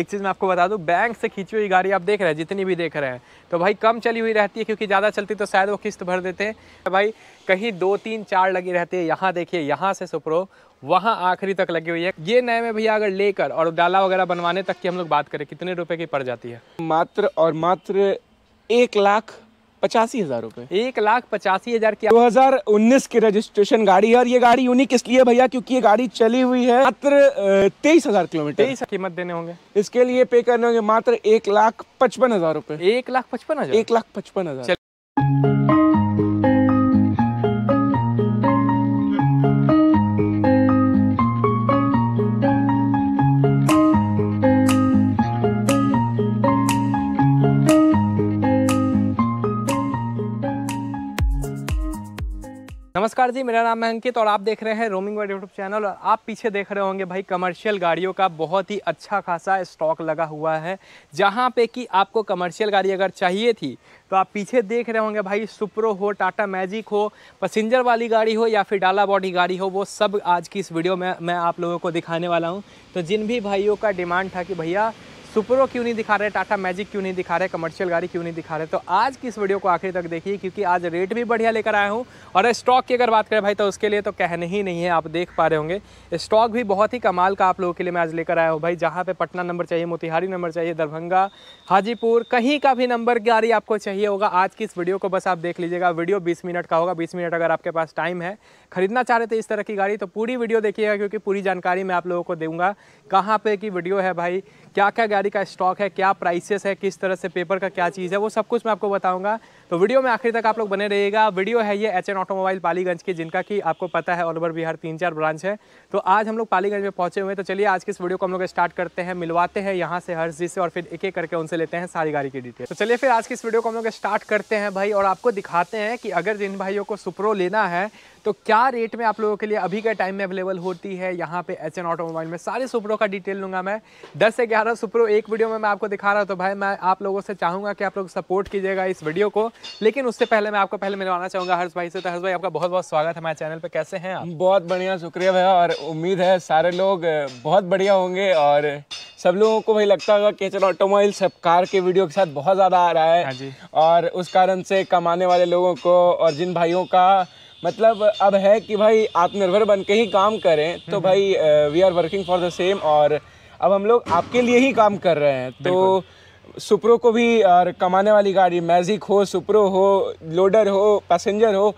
एक चीज़ मैं आपको बता दूँ बैंक से खींची हुई गाड़ी आप देख रहे हैं जितनी भी देख रहे हैं तो भाई कम चली हुई रहती है क्योंकि ज़्यादा चलती तो शायद वो किस्त भर देते हैं तो भाई कहीं दो तीन चार लगी रहती है यहाँ देखिए यहाँ से सुप्रो वहाँ आखिरी तक लगी हुई है ये नए में भैया अगर लेकर और डाला वगैरह बनवाने तक की हम लोग बात करें कितने रुपये की पड़ जाती है मात्र और मात्र एक लाख पचासी हजार रूपए एक लाख पचासी हजार की दो हजार उन्नीस की रजिस्ट्रेशन गाड़ी है और ये गाड़ी यूनिक इसलिए भैया क्योंकि ये गाड़ी चली हुई है मात्र तेईस हजार किलोमीटर तेईस कीमत देने होंगे इसके लिए पे करने होंगे मात्र एक लाख पचपन हजार रूपए एक लाख पचपन हजार एक लाख पचपन हजार जी मेरा नाम है अंकित और आप देख रहे हैं रोमिंग वर्ड यूट्यूब चैनल और आप पीछे देख रहे होंगे भाई कमर्शियल गाड़ियों का बहुत ही अच्छा खासा स्टॉक लगा हुआ है जहाँ पे कि आपको कमर्शियल गाड़ी अगर चाहिए थी तो आप पीछे देख रहे होंगे भाई सुप्रो हो टाटा मैजिक हो पसेंजर वाली गाड़ी हो या फिर डाला बॉडी गाड़ी हो वो सब आज की इस वीडियो में मैं आप लोगों को दिखाने वाला हूँ तो जिन भी भाइयों का डिमांड था कि भैया सुपरो क्यों नहीं दिखा रहे टाटा मैजिक क्यों नहीं दिखा रहे कमर्शियल गाड़ी क्यों नहीं दिखा रहे तो आज की इस वीडियो को आखिर तक देखिए क्योंकि आज रेट भी बढ़िया लेकर आया हूँ और स्टॉक की अगर बात करें भाई तो उसके लिए तो कहने ही नहीं है आप देख पा रहे होंगे स्टॉक भी बहुत ही कमाल का आप लोगों के लिए मैं आज लेकर आया हूँ भाई जहाँ पर पटना नंबर चाहिए मोतिहारी नंबर चाहिए दरभंगा हाजीपुर कहीं का भी नंबर गाड़ी आपको चाहिए होगा आज की इस वीडियो को बस आप देख लीजिएगा वीडियो बीस मिनट का होगा बीस मिनट अगर आपके पास टाइम है खरीदना चाह रहे थे इस तरह की गाड़ी तो पूरी वीडियो देखिएगा क्योंकि पूरी जानकारी मैं आप लोगों को दूंगा कहाँ पे की वीडियो है भाई क्या क्या गाड़ी का स्टॉक है क्या प्राइसेस है किस तरह से पेपर का क्या चीज़ है वो सब कुछ मैं आपको बताऊँगा तो वीडियो में आखिर तक आप लोग बने रहिएगा वीडियो है ये एच एन ऑटोमोबाइल पालीगंज की जिनका कि आपको पता है ऑल ओवर बिहार तीन चार ब्रांच है तो आज हम लोग पालीगंज में पहुंचे हुए हैं तो चलिए आज की इस वीडियो को हम लोग स्टार्ट करते हैं मिलवाते हैं यहाँ से हर्ष जी से और फिर एक एक करके उनसे लेते हैं सारी गाड़ी की डिटेल तो चलिए फिर आज की इस वीडियो को हम लोग स्टार्ट करते हैं भाई और आपको दिखाते हैं कि अगर जिन भाइयों को सुप्रो लेना है तो क्या रेट में आप लोगों के लिए अभी के टाइम में अवेलेबल होती है यहाँ पे एच एन ऑटोमोबाइल में सारे सुप्रो का डिटेल लूँगा मैं दस से ग्यारह सुप्रो एक वीडियो में मैं आपको दिखा रहा हूँ तो भाई मैं आप लोगों से चाहूँगा कि आप लोग सपोर्ट कीजिएगा इस वीडियो को लेकिन उससे पहले मैं आपको पहले मिलवाना चाहूँगा हर्ष भाई से तो हर्ष भाई आपका बहुत बहुत स्वागत है हमारे चैनल पर कैसे हैं आप बहुत बढ़िया शुक्रिया भैया और उम्मीद है सारे लोग बहुत बढ़िया होंगे और सब लोगों को भाई लगता होगा कि चलो ऑटोमोबाइल सब कार के वीडियो के साथ बहुत ज़्यादा आ रहा है हाँ जी और उस कारण से कमाने वाले लोगों को और जिन भाइयों का मतलब अब है कि भाई आत्मनिर्भर बन के ही काम करें तो हम्म। भाई we are working for the same और अब हम लोग आपके लिए ही काम कर रहे हैं तो सुप्रो को भी कमाने वाली गाड़ी मैजिक हो सुप्रो हो लोडर हो पैसेंजर हो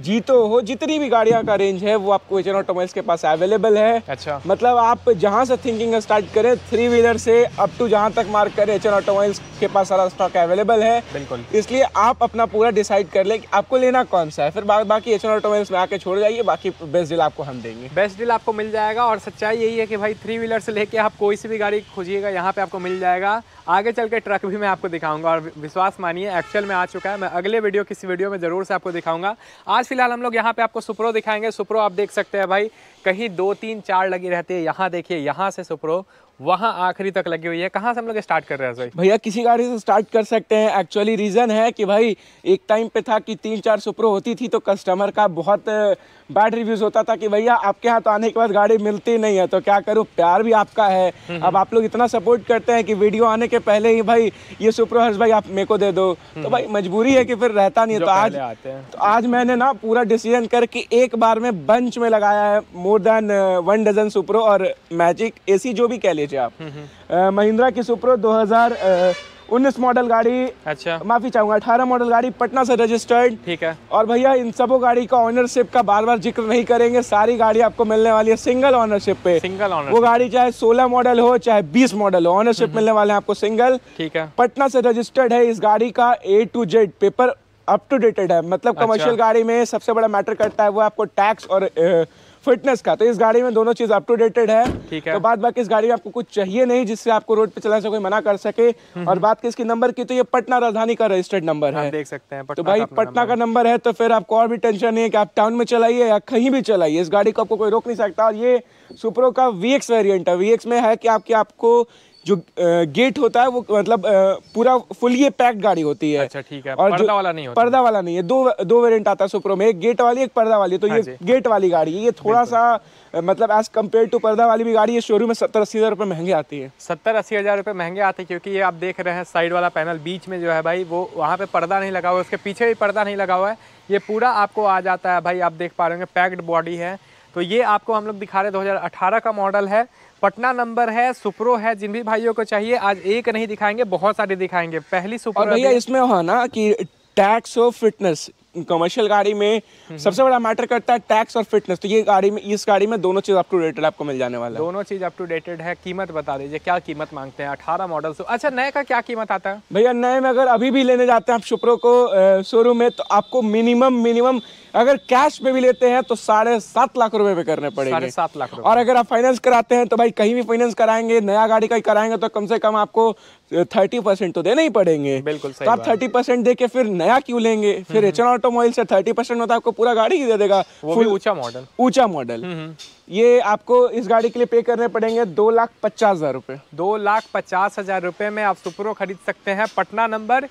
जीतो हो जितनी भी गाड़ियाँ का रेंज है वो आपको एच एन ऑटोमोबाइल्स के पास अवेलेबल है अच्छा मतलब आप जहाँ से थिंकिंग स्टार्ट करें थ्री व्हीलर से अप टू जहाँ तक मार्क करें एन ऑटोमोबाइल्स के पास सारा स्टॉक अवेलेबल है बिल्कुल इसलिए आप अपना पूरा डिसाइड कर लें कि आपको लेना कौन सा है फिर बा, बाकी एन ऑटोमोबाइल्स में आके छोड़ जाइए बाकी बेस्ट डील आपको हम देंगे बेस्ट डील आपको मिल जाएगा और सच्चाई यही है कि भाई थ्री व्हीलर से लेके आप कोई सी भी गाड़ी खोजिएगा यहाँ पे आपको मिल जाएगा आगे चल के ट्रक भी मैं आपको दिखाऊंगा और विश्वास मानिए एक्चुअल में आ चुका है मैं अगले वीडियो किसी वीडियो में ज़रूर से आपको दिखाऊंगा आज फिलहाल हम लोग यहाँ पे आपको सुप्रो दिखाएंगे सुप्रो आप देख सकते हैं भाई कहीं दो तीन चार लगी रहती है यहाँ देखिए यहाँ से सुप्रो वहाँ आखिरी तक लगी हुई है कहाँ से हम लोग स्टार्ट कर रहे हैं भाई भैया किसी गाड़ी से स्टार्ट कर सकते हैं एक्चुअली रीज़न है कि भाई एक टाइम पे था कि तीन चार सुप्रो होती थी तो कस्टमर का बहुत बैड रिव्यूज़ होता था कि भैया आपके यहाँ तो आने के बाद गाड़ी मिलती नहीं है तो क्या करूँ प्यार भी आपका है हम्म, हम्म। अब आप लोग इतना सपोर्ट करते हैं कि वीडियो आने के पहले ही भाई ये सुप्रो हर्ष भाई आप मेरे को दे दो हम्म, तो भाई मजबूरी है कि फिर रहता नहीं तो आज तो आज मैंने ना पूरा डिसीजन करके एक बार में बंच में लगाया है more than uh, one dozen Supro और मैजिक एसी जो भी कह लीजिए आप हम्म, हम्म। uh, महिंद्रा की सुप्रो 2000 uh, उन्नीस मॉडल गाड़ी अच्छा माफी चाहूंगा अठारह मॉडल गाड़ी पटना से रजिस्टर्ड ठीक है और भैया इन सबों गाड़ी का ओनरशिप का बार बार जिक्र नहीं करेंगे सारी गाड़ी आपको मिलने वाली है सिंगल ऑनरशिप पे सिंगल ऑनर वो गाड़ी चाहे सोलह मॉडल हो चाहे बीस मॉडल हो ऑनरशिप हम्म, मिलने वाले हैं आपको सिंगल ठीक है पटना से रजिस्टर्ड है इस गाड़ी का A to Z paper up to dated है मतलब कमर्शियल अच्छा। गाड़ी में सबसे बड़ा मैटर करता है वो आपको टैक्स और फिटनेस का तो इस गाड़ी में दोनों चीज अप टू डेटेड है ठीक तो है तो बात बाकी इस गाड़ी में आपको कुछ चाहिए नहीं जिससे आपको रोड पे चलाने से कोई मना कर सके हम्म, और हम्म। बात की इसकी नंबर की तो ये पटना राजधानी का रजिस्टर्ड नंबर है देख सकते हैं तो भाई पटना का नंबर है तो फिर आपको और भी टेंशन नहीं है कि आप टाउन में चलाइए या कहीं भी चलाइए इस गाड़ी को आपको कोई रोक नहीं सकता और ये सुप्रो का वी वेरियंट है वी में है कि आपकी आपको जो गेट होता है वो मतलब पूरा फुल ये पैक्ड गाड़ी होती है अच्छा ठीक है और पर्दा वाला नहीं होता पर्दा वाला नहीं है दो दो वेरिएंट आता है सुप्रो में एक गेट वाली एक पर्दा वाली तो हाँ ये गेट वाली गाड़ी है ये थोड़ा सा मतलब एज कम्पेयर टू पर्दा वाली भी गाड़ी ये शोरूम में सत्तर अस्सी हज़ार रुपये महंगे आती है सत्तर अस्सी हज़ार रुपये महंगे आते हैं क्योंकि ये आप देख रहे हैं साइड वाला पैनल बीच में जो है भाई वो वहाँ पे पर्दा नहीं लगा हुआ है उसके पीछे भी पर्दा नहीं लगा हुआ है ये पूरा आपको आ जाता है भाई आप देख पा रहे होंगे पैक्ड बॉडी है तो ये आपको हम लोग दिखा रहे 2018 का मॉडल है पटना नंबर है सुप्रो है जिन भी भाइयों को चाहिए आज एक नहीं दिखाएंगे बहुत सारे दिखाएंगे पहली सुप्रो भैया इसमें हो हाँ ना कि टैक्स ऑफ फिटनेस कमर्शियल गाड़ी में हम्म। सबसे बड़ा मैटर करता है टैक्स और फिटनेस तो ये गाड़ी में इस गाड़ी में दोनों चीज़ अप टू डेटेड आपको मिल जाने वाला है दोनों चीज़ अप टू डेटेड है कीमत बता दीजिए क्या कीमत मांगते हैं अठारह मॉडल अच्छा नए का क्या कीमत आता है भैया नए में अगर अभी भी लेने जाते हैं आप शुप्रो को शोरूम में तो आपको मिनिमम मिनिमम अगर कैश पे भी लेते हैं तो साढ़े सात लाख रुपए पे करने पड़ेंगे सात लाख और अगर आप फाइनेंस कराते हैं तो भाई कहीं भी फाइनेंस कराएंगे नया गाड़ी का ही कराएंगे तो कम से कम आपको थर्टी परसेंट तो देने ही पड़ेंगे बिल्कुल सही तो आप थर्टी परसेंट दे के फिर नया क्यों लेंगे फिर एच एन ऑटोमोबाइल से थर्टी परसेंट में तो आपको पूरा गाड़ी ही दे देगा ऊंचा मॉडल ऊंचा मॉडल हम्म, हम्म। ये आपको इस गाड़ी के लिए पे करने पड़ेंगे दो लाख पचास हज़ार रुपये दो लाख पचास हज़ार रुपये में आप सुप्रो ख़रीद सकते हैं पटना नंबर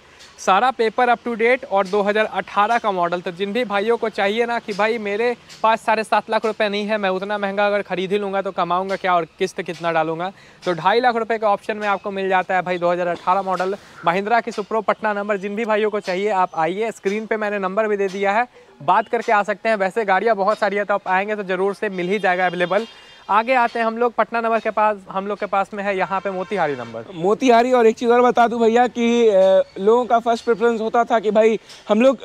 सारा पेपर अप टू डेट और 2018 का मॉडल तो जिन भी भाइयों को चाहिए ना कि भाई मेरे पास साढ़े सात लाख रुपए नहीं है मैं उतना महंगा अगर खरीद ही लूँगा तो कमाऊँगा क्या और किस्त कितना डालूंगा तो ढाई लाख रुपए के ऑप्शन में आपको मिल जाता है भाई 2018 मॉडल महिंद्रा की सुप्रो पटना नंबर जिन भी भाइयों को चाहिए आप आइए स्क्रीन पर मैंने नंबर भी दे दिया है बात करके आ सकते हैं वैसे गाड़ियाँ बहुत सारी है तो आप आएँगे तो ज़रूर से मिल ही जाएगा अवेलेबल आगे आते हैं हम लोग पटना नंबर के पास हम लोग के पास में है यहाँ पे मोतिहारी नंबर मोतिहारी और एक चीज़ और बता दूँ भैया कि लोगों का फर्स्ट प्रेफरेंस होता था कि भाई हम लोग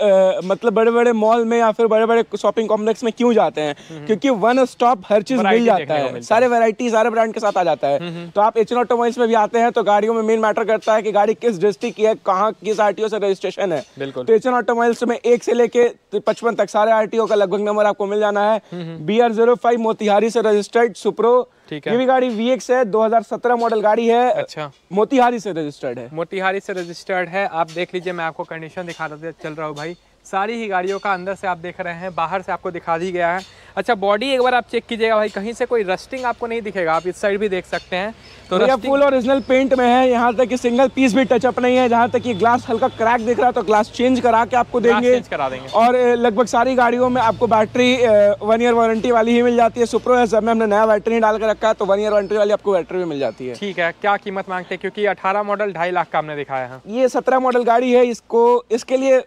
मतलब बड़े बड़े मॉल में या फिर बड़े बड़े शॉपिंग कॉम्प्लेक्स में क्यों जाते हैं हम्म। क्योंकि वन स्टॉप हर चीज़ मिल जाता है सारे वेराइटी सारे ब्रांड के साथ आ जाता है तो आप एच ऑटोमोबाइल्स में भी आते हैं तो गाड़ियों में मेन मैटर करता है कि गाड़ी किस डिस्ट्रिक्ट की है कहाँ किस आर से रजिस्ट्रेशन है तो एच ऑटोमोबाइल्स में एक से लेके पचपन तक सारे आर का लगभग नंबर आपको मिल जाना है बी मोतिहारी से रजिस्टर्ड रेड सुप्रो ठीक है ये भी गाड़ी VX है 2017 मॉडल गाड़ी है अच्छा मोतिहारी से रजिस्टर्ड है मोतिहारी से रजिस्टर्ड है आप देख लीजिए मैं आपको कंडीशन दिखा चल रहा हूँ भाई सारी ही गाड़ियों का अंदर से आप देख रहे हैं बाहर से आपको दिखा दी गया है अच्छा बॉडी एक बार आप चेक कीजिएगा भाई कहीं से कोई रस्टिंग आपको नहीं दिखेगा आप इस साइड भी देख सकते हैं तो ये फुल ओरिजिनल पेंट में है यहाँ तक कि सिंगल पीस भी टचअप नहीं है जहाँ तक कि ग्लास हल्का क्रैक दिख रहा है तो ग्लास चेंज करा के आपको देंगे करा देंगे और लगभग सारी गाड़ियों में आपको बैटरी वन ईयर वारंटी वाली ही मिल जाती है सुप्रो है सब में हमने नया बैटरी डाल के रखा है तो वन ईयर वारंटी वाली आपको बैटरी भी मिल जाती है ठीक है क्या कीमत मांगते हैं क्योंकि अठारह मॉडल ढाई लाख का हमने दिखाया है ये सत्रह मॉडल गाड़ी है इसको इसके लिए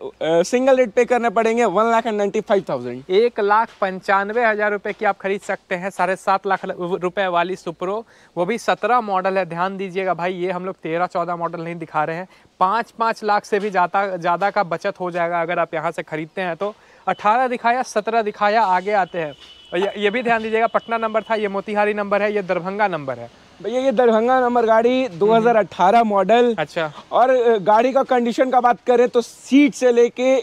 सिंगल रेट रेट पे करने पड़ेंगे one lakh and ninety five thousand एक लाख पंचानवे हजार रुपये की आप खरीद सकते हैं साढ़े सात लाख रुपए वाली सुप्रो वो भी सत्रह मॉडल है ध्यान दीजिएगा भाई ये हम लोग तेरह चौदह मॉडल नहीं दिखा रहे हैं पाँच पाँच लाख से भी ज़्यादा ज़्यादा का बचत हो जाएगा अगर आप यहाँ से ख़रीदते हैं तो अठारह दिखाया सत्रह दिखाया आगे आते हैं ये, ये भी ध्यान दीजिएगा पटना नंबर था ये मोतिहारी नंबर है ये दरभंगा नंबर है भैया ये दरभंगा नंबर गाड़ी 2018 हम्म। मॉडल अच्छा और गाड़ी का कंडीशन का बात करें तो सीट से लेके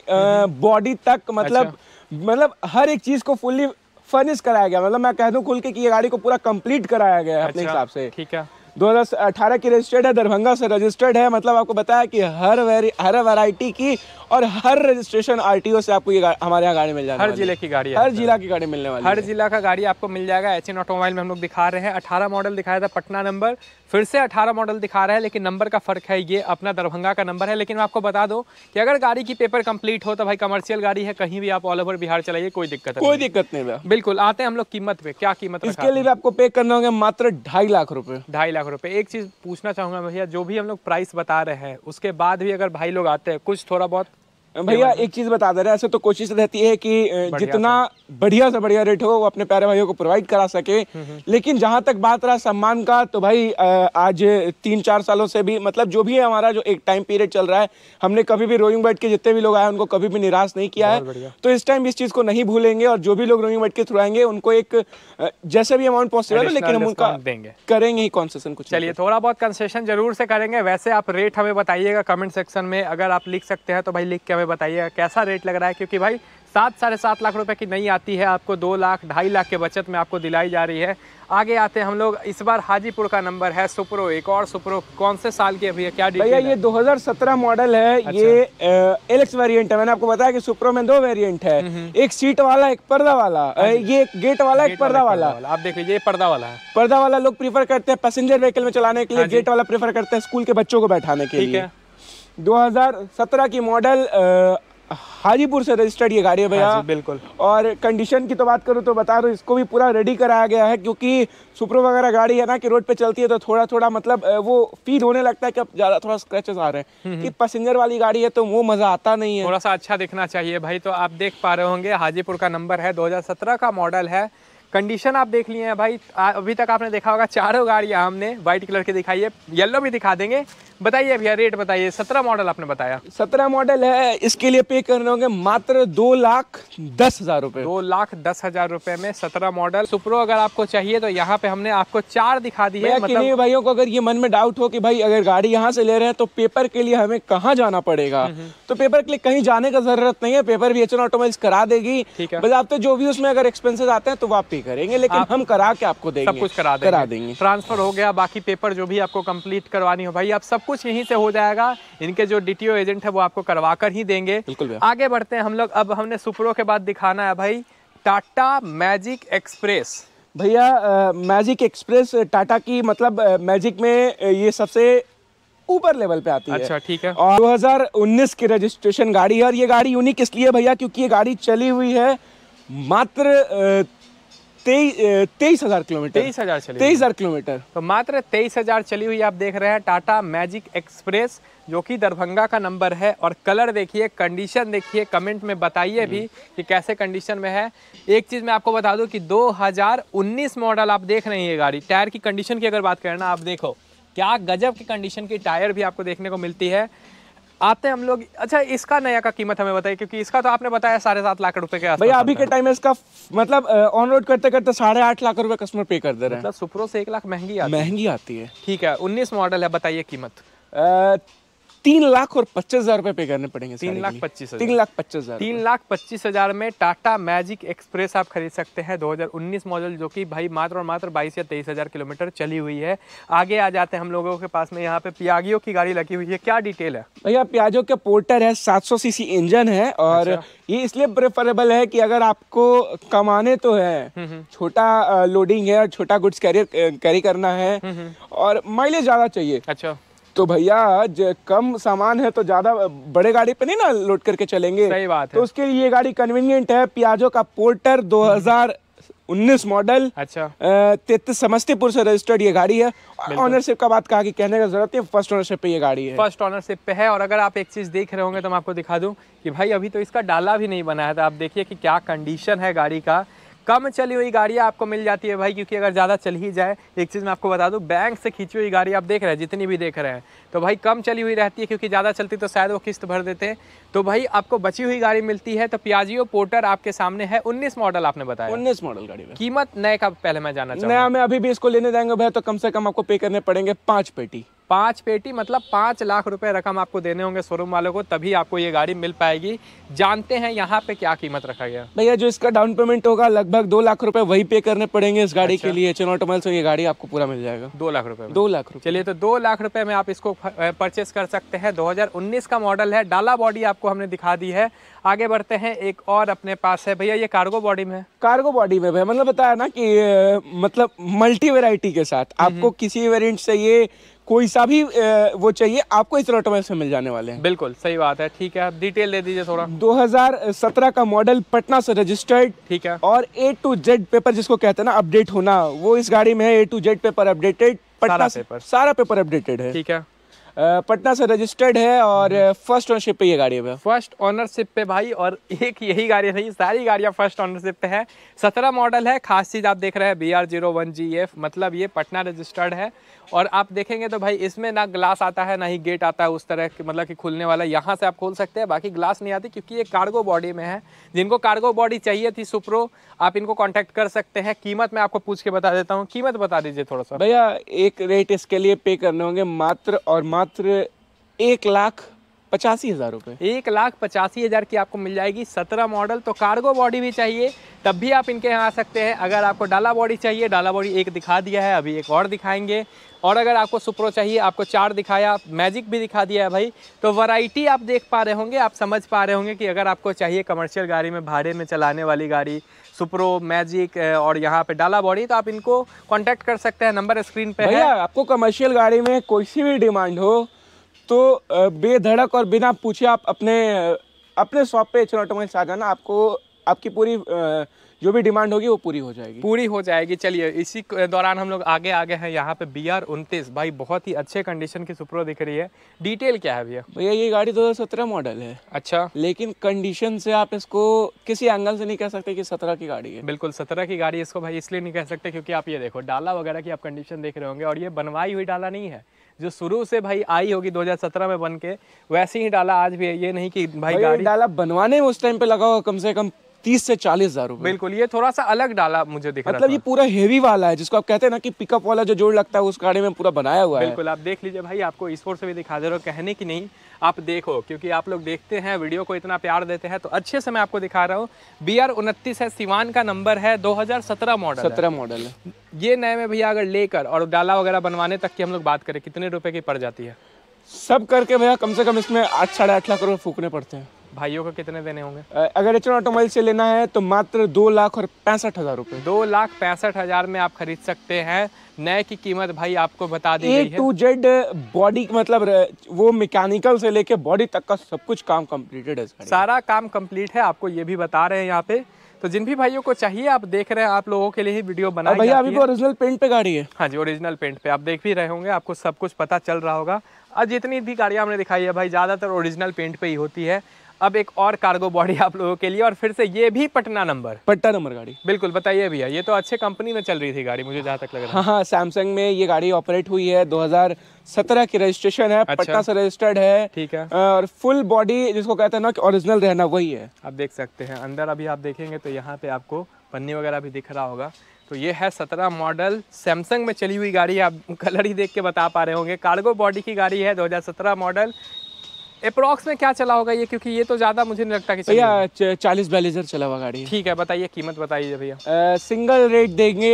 बॉडी हम्म। तक मतलब अच्छा। मतलब हर एक चीज को फुल्ली फर्निश कराया गया मतलब मैं कह दूं खुल के कि ये गाड़ी को पूरा कंप्लीट कराया गया है अपने अच्छा, हिसाब से ठीक है 2018 की रजिस्टर्ड है दरभंगा से रजिस्टर्ड है मतलब आपको बताया कि हर वेरी हर वैरायटी की और हर रजिस्ट्रेशन आरटीओ से आपको ये हमारे यहाँ गाड़ी मिल जाएगी हर जिले की गाड़ी हर जिला की गाड़ी मिलने वाली हर जिला का गाड़ी आपको मिल जाएगा एच ऑटोमोबाइल में हम लोग दिखा रहे हैं अठारह मॉडल दिखाया था पटना नंबर फिर से अठारह मॉडल दिखा रहे हैं लेकिन नंबर का फ़र्क है ये अपना दरभंगा का नंबर है लेकिन मैं आपको बता दो कि अगर गाड़ी की पेपर कंप्लीट हो तो भाई कमर्शियल गाड़ी है कहीं भी आप ऑल ओवर बिहार चलाइए कोई दिक्कत कोई दिक्कत नहीं बिल्कुल आते हैं हम लोग कीमत पे क्या कीमत इसके लिए आपको पे करना होगा मात्र ढाई लाख रुपए ढाई लाख कैमरों पे एक चीज़ पूछना चाहूँगा भैया जो भी हम लोग प्राइस बता रहे हैं उसके बाद भी अगर भाई लोग आते हैं कुछ थोड़ा बहुत भैया एक चीज़ बता दे रहे ऐसे तो कोशिश रहती है कि जितना बढ़िया से बढ़िया रेट हो वो अपने प्यारे भाइयों को प्रोवाइड करा सके हम्म, हम्म। लेकिन जहां तक बात रहा सम्मान का तो भाई आज तीन चार सालों से भी मतलब जो भी है हमारा जो एक टाइम पीरियड चल रहा है हमने कभी भी रोइंग बैठ के जितने भी लोग आए उनको कभी भी निराश नहीं किया है तो इस टाइम इस चीज़ को नहीं भूलेंगे और जो भी लोग रोइंग बैठ के थ्रू आएंगे उनको एक जैसे भी अमाउंट पॉसिबल हो लेकिन हम उनका देंगे करेंगे ही कॉन्सेशन कुछ चलिए थोड़ा बहुत कंसेशन जरूर से करेंगे वैसे आप रेट हमें बताइएगा कमेंट सेक्शन में अगर आप लिख सकते हैं तो भाई लिख के हमें में बताइएगा कैसा रेट लग रहा है क्योंकि भाई सात साढ़े सात लाख रुपए की नहीं आती है आपको दो लाख ढाई लाख के बचत में आपको दिलाई जा रही है आगे आते हैं हम लोग इस बार हाजीपुर का नंबर है सुप्रो एक और सुप्रो कौन से साल की अभी है क्या भैया ये 2017 मॉडल है अच्छा। ये एलेक्स वेरिएंट है मैंने आपको बताया कि सुप्रो में दो वेरिएंट है हम्म, हम्म। एक सीट वाला एक पर्दा वाला हाँ ये गेट वाला एक पर्दा वाला आप देख लीजिए पर्दा वाला पर्दा वाला लोग प्रीफर करते हैं पैसेंजर व्हीकल में चलाने के लिए गेट हाँ वाला प्रीफर करते हैं स्कूल के बच्चों को बैठाने के लिए 2017 की मॉडल हाजीपुर से रजिस्टर्ड ये गाड़ी है भैया हाँ बिल्कुल और कंडीशन की तो बात करूँ तो बता रहा इसको भी पूरा रेडी कराया गया है क्योंकि सुप्रो वगैरह गाड़ी है ना कि रोड पे चलती है तो थोड़ा थोड़ा मतलब वो फील होने लगता है कि अब ज़्यादा थोड़ा स्क्रेचेस आ रहे हैं हम्म, कि हम्म। पैसेंजर वाली गाड़ी है तो वो मज़ा आता नहीं है थोड़ा सा अच्छा दिखना चाहिए भाई तो आप देख पा रहे होंगे हाजीपुर का नंबर है दो का मॉडल है कंडीशन आप देख लिए हैं भाई अभी तक आपने देखा होगा चारों गाड़ियाँ हमने व्हाइट कलर की दिखाई है येलो भी दिखा देंगे बताइए भैया रेट बताइए सत्रह मॉडल आपने बताया सत्रह मॉडल है इसके लिए पे कर रहे होंगे मात्र दो लाख दस हजार रूपए दो लाख दस हजार रूपए में सत्रह मॉडल सुप्रो अगर आपको चाहिए तो यहाँ पे हमने आपको चार दिखा दी है मतलब... भाइयों को अगर ये मन में डाउट हो कि भाई अगर गाड़ी यहाँ से ले रहे हैं तो पेपर के लिए हमें कहाँ जाना पड़ेगा हम्म, हम्म। तो पेपर के लिए कहीं जाने का जरूरत नहीं है पेपर भी एचन ऑटोमाइज करा देगी है तो जो भी उसमें अगर एक्सपेंसिस आते हैं तो वो आप पे करेंगे लेकिन हम करा के आपको देंगे सब कुछ करा देंगे ट्रांसफर हो गया बाकी पेपर जो भी आपको कंप्लीट करवानी हो भाई आप सब कुछ यहीं से हो जाएगा इनके जो डी एजेंट है वो आपको करवा कर ही देंगे बिल्कुल आगे बढ़ते हैं हम लोग अब हमने सुपरों के बाद दिखाना है भाई टाटा मैजिक एक्सप्रेस भैया मैजिक एक्सप्रेस टाटा की मतलब मैजिक में ये सबसे ऊपर लेवल पे आती अच्छा, है ठीक है और 2019 की रजिस्ट्रेशन गाड़ी है और ये गाड़ी यूनिक इसलिए भैया क्योंकि ये गाड़ी चली हुई है मात्र तेईस हजार किलोमीटर तेईस हजार तेईस हजार किलोमीटर तो मात्र तेईस हजार चली हुई आप देख रहे हैं टाटा मैजिक एक्सप्रेस जो कि दरभंगा का नंबर है और कलर देखिए कंडीशन देखिए कमेंट में बताइए भी हम्म। कि कैसे कंडीशन में है एक चीज़ मैं आपको बता दूं कि 2019 मॉडल आप देख रहे हैं ये गाड़ी टायर की कंडीशन की अगर बात करें ना आप देखो क्या गजब की कंडीशन की टायर भी आपको देखने को मिलती है आते हैं हम लोग अच्छा इसका नया का कीमत हमें बताइए क्योंकि इसका तो आपने बताया साढ़े सात लाख रुपए के भैया अभी के टाइम में इसका मतलब ऑन रोड करते करते साढ़े आठ लाख रुपए कस्टमर पे कर दे रहे हैं मतलब सुप्रो से एक लाख महंगी महंगी आती है ठीक है उन्नीस मॉडल है बताइए कीमत तीन लाख और पच्चीस हजार रुपए पे करने पड़ेंगे तीन लाख पच्चीस तीन लाख पच्चीस हजार तीन लाख पच्चीस हजार में टाटा मैजिक एक्सप्रेस आप खरीद सकते हैं 2019 मॉडल जो कि भाई मात्र और मात्र 22 या तेईस हजार किलोमीटर चली हुई है आगे आ जाते हैं हम लोगों के पास में यहाँ पे प्यागियो की गाड़ी लगी हुई है क्या डिटेल है भैया प्याजो का पोर्टर है सात सीसी इंजन है और अच्छा। ये इसलिए प्रेफरेबल है कि अगर आपको कमाने तो है हम्म, हम्म। छोटा लोडिंग है और छोटा गुड्स कैरियर कैरी करना है हम्म, और माइलेज ज्यादा चाहिए अच्छा तो भैया कम सामान है तो ज्यादा बड़े गाड़ी पे नहीं ना लोड करके चलेंगे सही बात है तो उसके लिए ये गाड़ी कन्वीनियंट है पियाजो का पोर्टर 2019 मॉडल अच्छा समस्तीपुर से रजिस्टर्ड ये गाड़ी है ऑनरशिप का बात कहा कि कहने का जरूरत है फर्स्ट ऑनरशिप पे ये गाड़ी है फर्स्ट ऑनरशिप पे है और अगर आप एक चीज देख रहे होंगे तो मैं आपको दिखा दूँ कि भाई अभी तो इसका डाला भी नहीं बना है तो आप देखिए कि क्या कंडीशन है गाड़ी का कम चली हुई गाड़ियाँ आपको मिल जाती है भाई क्योंकि अगर ज़्यादा चल ही जाए एक चीज़ मैं आपको बता दूँ बैंक से खींची हुई गाड़ी आप देख रहे हैं जितनी भी देख रहे हैं तो भाई कम चली हुई रहती है क्योंकि ज़्यादा चलती तो शायद वो किस्त भर देते तो भाई आपको बची हुई गाड़ी मिलती है तो प्याजियो पोर्टर आपके सामने है उन्नीस मॉडल आपने बताया उन्नीस मॉडल गाड़ी कीमत नए का पहले मैं जाना नया मैं अभी भी इसको लेने जाएंगे भाई तो कम से कम आपको पे करने पड़ेंगे पाँच पेटी पाँच पेटी मतलब पाँच लाख रुपए रकम आपको देने होंगे शोरूम वालों को तभी आपको ये गाड़ी मिल पाएगी जानते हैं यहाँ पे क्या कीमत रखा गया भैया जो इसका डाउन पेमेंट होगा लगभग दो लाख रुपए वही पे करने पड़ेंगे इस गाड़ी अच्छा। के लिए चेन ऑटोमल से ये गाड़ी आपको पूरा मिल जाएगा दो लाख रुपए दो लाख रुपए चलिए तो दो लाख रुपए में आप इसको परचेस कर सकते हैं दो का मॉडल है डाला बॉडी आपको हमने दिखा दी है आगे बढ़ते हैं एक और अपने पास है भैया ये कार्गो बॉडी में कार्गो बॉडी में भैया मतलब बताया ना कि मतलब मल्टी वेराइटी के साथ हम्म, आपको हम्म। किसी वेरियंट से ये कोई सा भी वो चाहिए आपको इस रोटोवेल से मिल जाने वाले हैं बिल्कुल सही बात है ठीक है आप डिटेल दे दीजिए थोड़ा 2017 का मॉडल पटना से रजिस्टर्ड ठीक है और ए टू जेड पेपर जिसको कहते हैं ना अपडेट होना वो इस गाड़ी में है A to Z paper updated Patna paper सारा पेपर अपडेटेड है ठीक है पटना से रजिस्टर्ड है और फर्स्ट हम्म। ओनरशिप पे ये गाड़ी है फर्स्ट ओनरशिप पे भाई और एक यही गाड़ी नहीं सारी गाड़ियाँ फर्स्ट ओनरशिप पे है सत्रह मॉडल है खास चीज़ आप देख रहे हैं B R zero one G F मतलब ये पटना रजिस्टर्ड है और आप देखेंगे तो भाई इसमें ना ग्लास आता है ना ही गेट आता है उस तरह की मतलब कि खुलने वाला यहाँ से आप खोल सकते हैं बाकी ग्लास नहीं आती क्योंकि ये कार्गो बॉडी में है जिनको कार्गो बॉडी चाहिए थी सुप्रो आप इनको कॉन्टैक्ट कर सकते हैं कीमत मैं आपको पूछ के बता देता हूँ कीमत बता दीजिए थोड़ा सा भैया एक रेट इसके लिए पे करने होंगे मात्र और मात्र मात्र एक लाख पचासी हज़ार रुपये एक लाख पचासी हज़ार की आपको मिल जाएगी सत्रह मॉडल तो कार्गो बॉडी भी चाहिए तब भी आप इनके यहाँ आ सकते हैं अगर आपको डाला बॉडी चाहिए डाला बॉडी एक दिखा दिया है अभी एक और दिखाएंगे और अगर आपको सुप्रो चाहिए आपको चार दिखाया मैजिक भी दिखा दिया है भाई तो वैरायटी आप देख पा रहे होंगे आप समझ पा रहे होंगे कि अगर आपको चाहिए कमर्शियल गाड़ी में भाड़े में चलाने वाली गाड़ी सुप्रो मैजिक और यहाँ पे डाला बॉडी तो आप इनको कांटेक्ट कर सकते हैं नंबर स्क्रीन पे है आपको कमर्शियल गाड़ी में कोई सी भी डिमांड हो तो बेधड़क और बिना पूछे आप अपने अपने शॉप पे एच ऑटोमोबाइल्स आ जाना आपको आपकी पूरी जो भी डिमांड होगी वो पूरी हो जाएगी पूरी हो जाएगी चलिए इसी दौरान हम लोग आगे आगे हैं यहाँ पे बी आर उनतीस भाई बहुत ही अच्छे कंडीशन की सुप्रो दिख रही है डिटेल क्या है भैया भैया ये गाड़ी 2017 मॉडल है अच्छा लेकिन कंडीशन से आप इसको किसी एंगल से नहीं कह सकते कि सत्रह की गाड़ी है बिल्कुल सत्रह की गाड़ी इसको भाई इसलिए नहीं कह सकते क्योंकि आप ये देखो डाला वगैरह की आप कंडीशन देख रहे होंगे और ये बनवाई हुई डाला नहीं है जो शुरू से भाई आई होगी 2017 में बन के वैसे ही डाला आज भी है ये नहीं कि भाई, भाई गाड़ी डाला बनवाने में उस टाइम पे लगा होगा कम से कम तीस से चालीस हजार रुपए बिल्कुल ये थोड़ा सा अलग डाला मुझे दिख मतलब ये पूरा हेवी वाला है जिसको आप कहते हैं ना कि पिकअप वाला जो जोड़ लगता है उस गाड़ी में पूरा बनाया हुआ है बिल्कुल आप देख लीजिए भाई आपको इस से भी दिखा दे रहा हूँ कहने की नहीं आप देखो क्योंकि आप लोग देखते हैं वीडियो को इतना प्यार देते हैं तो अच्छे से मैं आपको दिखा रहा हूँ बी आर उनतीस है सिवान का नंबर है दो हजार सत्रह मॉडल सत्रह मॉडल है ये नए में भैया अगर लेकर और डाला वगैरह बनवाने तक की हम लोग बात करें कितने रुपए की पड़ जाती है सब करके भैया कम से कम इसमें आठ साढ़े आठ लाख रुपए फूकने पड़ते हैं भाइयों को कितने देने होंगे अगर एच ऑटोमोबाइल से लेना है तो मात्र दो लाख और पैंसठ हजार रूपए दो लाख पैंसठ हजार में आप खरीद सकते हैं नए की कीमत भाई आपको बता दी है। टू जेड बॉडी मतलब वो मैकेनिकल से लेके बॉडी तक का सब कुछ काम कम्प्लीटेड है सारा काम कम्प्लीट है आपको ये भी बता रहे हैं यहाँ पे तो जिन भी भाइयों को चाहिए आप देख रहे हैं आप लोगों के लिए ही वीडियो बना भैया अभी ओरिजिनल पेंट पे गाड़ी है हाँ जी ओरिजिनल पेंट पे आप देख भी रहे होंगे आपको सब कुछ पता चल रहा होगा आज जितनी भी गाड़ियाँ हमने दिखाई है भाई ज़्यादातर ओरिजिनल पेंट पे ही होती है अब एक और कार्गो बॉडी आप लोगों के लिए और फिर से ये भी पटना नंबर पटना नंबर गाड़ी बिल्कुल बताइए भैया ये तो अच्छे कंपनी में चल रही थी गाड़ी मुझे जहाँ तक लग रहा है हाँ सैमसंग हाँ, में ये गाड़ी ऑपरेट हुई है 2017 की रजिस्ट्रेशन है अच्छा। पटना से रजिस्टर्ड है ठीक है और फुल बॉडी जिसको कहते हैं ना कि ओरिजिनल रहना वही है आप देख सकते हैं अंदर अभी आप देखेंगे तो यहाँ पे आपको पन्नी वगैरह भी दिख रहा होगा तो ये है सत्रह मॉडल सैमसंग में चली हुई गाड़ी आप कलर ही देख के बता पा रहे होंगे कार्गो बॉडी की गाड़ी है 2017 मॉडल अप्रोक्स में क्या चला होगा ये क्योंकि ये तो ज़्यादा मुझे नहीं लगता कि भैया चालीस बयालीस हज़ार चला हुआ गाड़ी ठीक है बताइए कीमत बताइए भैया सिंगल रेट देंगे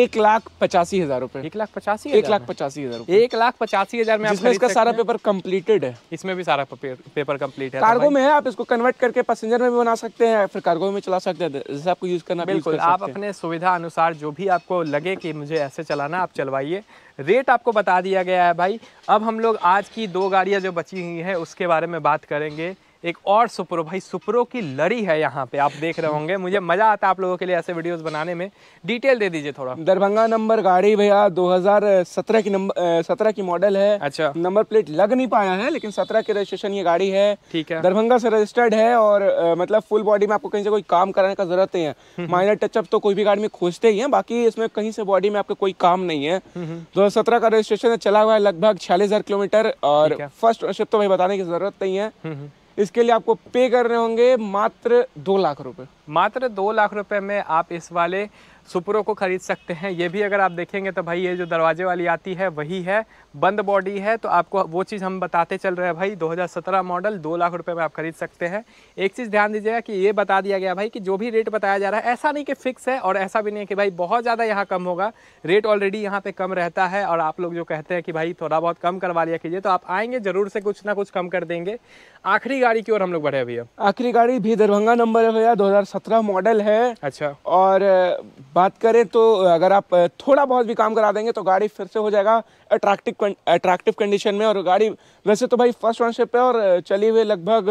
एक लाख पचासी हज़ार रूपए एक लाख पचासी एक लाख पचासी हज़ार एक लाख पचासी हज़ार में इसमें इसका सारा पेपर कम्प्लीटेड है इसमें भी सारा पेपर कम्प्लीट है कार्गो तो में है आप इसको कन्वर्ट करके पैसेंजर में भी बना सकते हैं फिर कार्गो में चला सकते हैं तो जैसे आपको यूज़ करना बिल्कुल आप अपने सुविधा अनुसार जो भी आपको लगे कि मुझे ऐसे चलाना आप चलवाइए रेट आपको बता दिया गया है भाई अब हम लोग आज की दो गाड़ियाँ जो बची हुई हैं उसके बारे में बात करेंगे एक और सुप्रो भाई सुप्रो की लड़ी है यहाँ पे आप देख रहे होंगे मुझे मज़ा आता है आप लोगों के लिए ऐसे वीडियोस बनाने में डिटेल दे दीजिए थोड़ा दरभंगा नंबर गाड़ी भैया 2017 की नंबर सत्रह की मॉडल है अच्छा नंबर प्लेट लग नहीं पाया है लेकिन सत्रह की रजिस्ट्रेशन ये गाड़ी है ठीक है दरभंगा से रजिस्टर्ड है और आ, मतलब फुल बॉडी में आपको कहीं से कोई काम कराने का जरूरत नहीं है माइनर हम्म, टचअप हम्म। तो कोई भी गाड़ी में खोजते ही है बाकी इसमें कहीं से बॉडी में आपको कोई काम नहीं है हम्म, दो का रजिस्ट्रेशन चला हुआ है लगभग छियालीस किलोमीटर और फर्स्ट ओनरशिप तो भाई बताने की जरूरत नहीं है इसके लिए आपको पे कर रहे होंगे मात्र दो लाख रुपए मात्र दो लाख रुपए में आप इस वाले सुपरों को ख़रीद सकते हैं ये भी अगर आप देखेंगे तो भाई ये जो दरवाजे वाली आती है वही है बंद बॉडी है तो आपको वो चीज़ हम बताते चल रहे हैं भाई 2017 मॉडल दो लाख रुपए में आप खरीद सकते हैं एक चीज़ ध्यान दीजिएगा कि ये बता दिया गया भाई कि जो भी रेट बताया जा रहा है ऐसा नहीं कि फ़िक्स है और ऐसा भी नहीं है कि भाई बहुत ज़्यादा यहाँ कम होगा रेट ऑलरेडी यहाँ पर कम रहता है और आप लोग जो कहते हैं कि भाई थोड़ा बहुत कम करवा लिया कीजिए तो आप आएँगे ज़रूर से कुछ ना कुछ कम कर देंगे आखिरी गाड़ी की ओर हम लोग बढ़े भैया आखिरी गाड़ी भी दरभंगा नंबर है भैया 2017 मॉडल है अच्छा और बात करें तो अगर आप थोड़ा बहुत भी काम करा देंगे तो गाड़ी फिर से हो जाएगा अट्रैक्टिव अट्रैक्टिव कंडीशन में और गाड़ी वैसे तो भाई फर्स्ट ऑनशिप है और चली हुई लगभग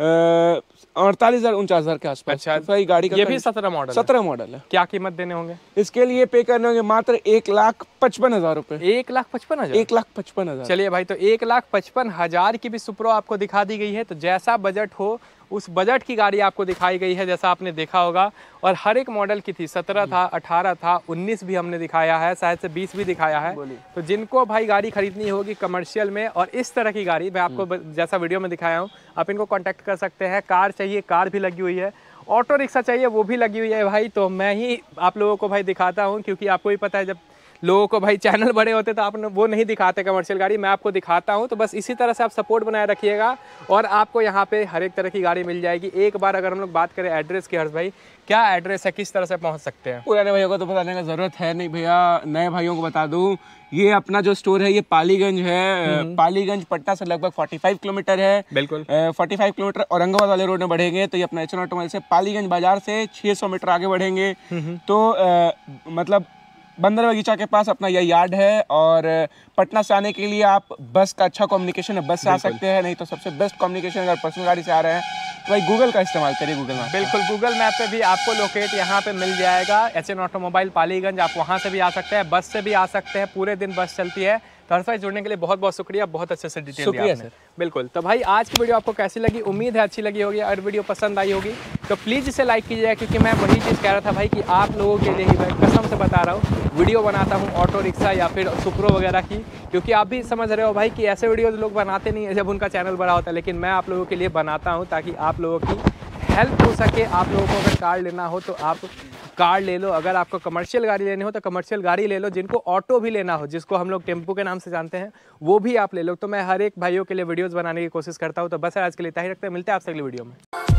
अड़तालीस हज़ार उनचास हज़ार के आसपास अच्छा तो गाड़ी का ये भी सत्रह मॉडल सत्रह मॉडल है क्या कीमत देने होंगे इसके लिए पे करने होंगे मात्र एक लाख पचपन हज़ार रूपए एक लाख पचपन हज़ार एक लाख पचपन हज़ार चलिए भाई तो एक लाख पचपन हज़ार की भी सुप्रो आपको दिखा दी गई है तो जैसा बजट हो उस बजट की गाड़ी आपको दिखाई गई है जैसा आपने देखा होगा और हर एक मॉडल की थी सत्रह था अठारह था उन्नीस भी हमने दिखाया है शायद से बीस भी दिखाया है तो जिनको भाई गाड़ी खरीदनी होगी कमर्शियल में और इस तरह की गाड़ी मैं आपको हम्म। जैसा वीडियो में दिखाया हूँ आप इनको कॉन्टैक्ट कर सकते हैं कार चाहिए कार भी लगी हुई है ऑटो रिक्शा चाहिए वो भी लगी हुई है भाई तो मैं ही आप लोगों को भाई दिखाता हूँ क्योंकि आपको भी पता है जब लोगों को भाई चैनल बड़े होते तो आप वो नहीं दिखाते कमर्शियल गाड़ी मैं आपको दिखाता हूँ तो बस इसी तरह से आप सपोर्ट बनाए रखिएगा और आपको यहाँ पे हर एक तरह की गाड़ी मिल जाएगी एक बार अगर हम लोग बात करें एड्रेस की हर्ष भाई क्या एड्रेस है किस तरह से पहुँच सकते हैं पुराने भाइयों को तो बताने का ज़रूरत है नहीं भैया नए भाइयों को बता दूँ ये अपना जो स्टोर है ये पालीगंज है हम्म। पालीगंज पटना से लगभग 45 किलोमीटर है बिल्कुल 45 किलोमीटर औरंगाबाद वाले रोड में बढ़ेंगे तो ये अपना एच ऑटोमोबाइल से पालीगंज बाजार से 600 मीटर आगे बढ़ेंगे हम्म। तो आ, मतलब बंदर बगीचा के पास अपना यह यार्ड है और पटना से आने के लिए आप बस का अच्छा कम्युनिकेशन है बस से आ सकते हैं नहीं तो सबसे बेस्ट कम्युनिकेशन अगर पर्सनल गाड़ी से आ रहे हैं तो भाई गूगल का इस्तेमाल करिए गूगल मैप बिल्कुल गूगल मैप पे भी आपको लोकेट यहाँ पे मिल जाएगा एच एन ऑटोमोबाइल पालीगंज आप वहाँ से भी आ सकते हैं बस से भी आ सकते हैं पूरे दिन बस चलती है तो हर्षभाई जुड़ने के लिए बहुत बहुत शुक्रिया बहुत अच्छे से डिटेल दिया सर बिल्कुल तो भाई आज की वीडियो आपको कैसी लगी उम्मीद है अच्छी लगी होगी और वीडियो पसंद आई होगी तो प्लीज़ इसे लाइक कीजिएगा क्योंकि मैं वही चीज़ कह रहा था भाई कि आप लोगों के लिए ही मैं कसम से बता रहा हूँ वीडियो बनाता हूँ ऑटो रिक्शा या फिर सुप्रो वगैरह की क्योंकि आप भी समझ रहे हो भाई कि ऐसे वीडियो लोग बनाते नहीं है जब उनका चैनल बड़ा होता है लेकिन मैं आप लोगों के लिए बनाता हूँ ताकि आप लोगों की हेल्प हो सके आप लोगों को अगर कार्ड लेना हो तो आप कार ले लो अगर आपको कमर्शियल गाड़ी लेनी हो तो कमर्शियल गाड़ी ले लो जिनको ऑटो भी लेना हो जिसको हम लोग टेम्पो के नाम से जानते हैं वो भी आप ले लो तो मैं हर एक भाइयों के लिए वीडियोज़ बनाने की कोशिश करता हूँ तो बस आज के लिए तही रखते हैं मिलते हैं आपसे अगले वीडियो में